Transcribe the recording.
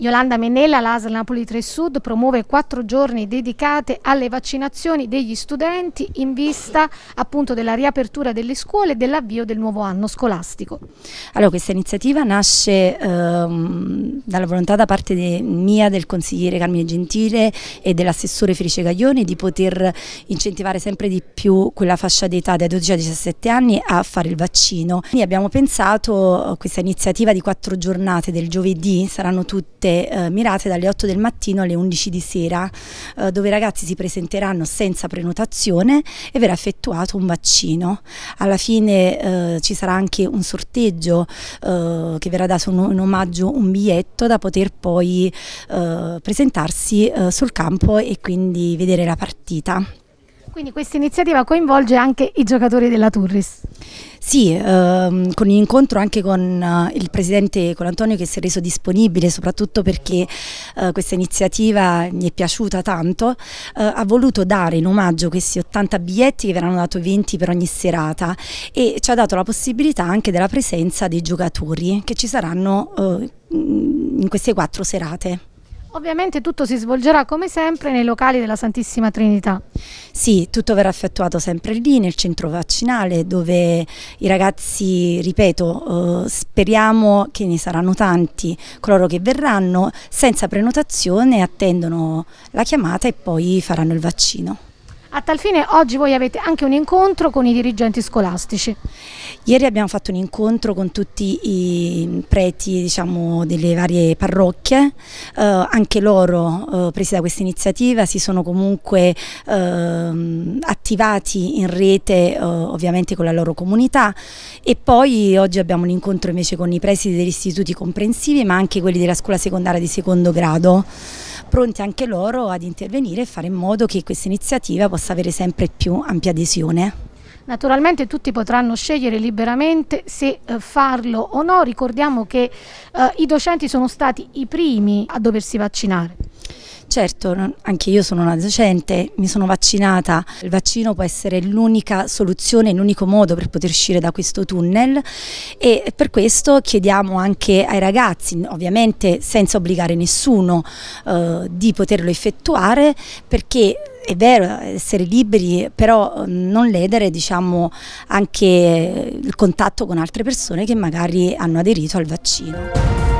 Yolanda Menella, l'ASL Napoli 3 Sud, promuove quattro giorni dedicate alle vaccinazioni degli studenti in vista appunto della riapertura delle scuole e dell'avvio del nuovo anno scolastico. Allora, questa iniziativa nasce ehm, dalla volontà da parte de, mia, del consigliere Carmine Gentile e dell'assessore Felice Gaglione di poter incentivare sempre di più quella fascia d'età dai 12 ai 17 anni a fare il vaccino. Quindi abbiamo pensato a questa iniziativa di quattro giornate del giovedì, saranno tutte serate eh, mirate dalle 8 del mattino alle 11 di sera, eh, dove i ragazzi si presenteranno senza prenotazione e verrà effettuato un vaccino. Alla fine eh, ci sarà anche un sorteggio eh, che verrà dato in omaggio un biglietto da poter poi eh, presentarsi sul campo e quindi vedere la partita. Quindi questa iniziativa coinvolge anche i giocatori della Turris. Sì, ehm, con l'incontro anche con eh, il presidente con Antonio che si è reso disponibile soprattutto perché eh, questa iniziativa gli è piaciuta tanto, eh, ha voluto dare in omaggio questi 80 biglietti che verranno dato 20 per ogni serata e ci ha dato la possibilità anche della presenza dei giocatori che ci saranno eh, in queste quattro serate. Ovviamente tutto si svolgerà come sempre nei locali della Santissima Trinità. Sì, tutto verrà effettuato sempre lì nel centro vaccinale dove i ragazzi, ripeto, eh, speriamo che ne saranno tanti coloro che verranno senza prenotazione, attendono la chiamata e poi faranno il vaccino. A tal fine oggi voi avete anche un incontro con i dirigenti scolastici. Ieri abbiamo fatto un incontro con tutti i preti diciamo, delle varie parrocchie, eh, anche loro eh, presi da questa iniziativa si sono comunque eh, attivati in rete eh, ovviamente con la loro comunità e poi oggi abbiamo un incontro invece con i presidi degli istituti comprensivi ma anche quelli della scuola secondaria di secondo grado pronti anche loro ad intervenire e fare in modo che questa iniziativa possa avere sempre più ampia adesione. Naturalmente tutti potranno scegliere liberamente se eh, farlo o no, ricordiamo che eh, i docenti sono stati i primi a doversi vaccinare. Certo, anche io sono una docente, mi sono vaccinata, il vaccino può essere l'unica soluzione, l'unico modo per poter uscire da questo tunnel e per questo chiediamo anche ai ragazzi, ovviamente senza obbligare nessuno eh, di poterlo effettuare perché è vero essere liberi, però eh, non ledere diciamo, anche il contatto con altre persone che magari hanno aderito al vaccino.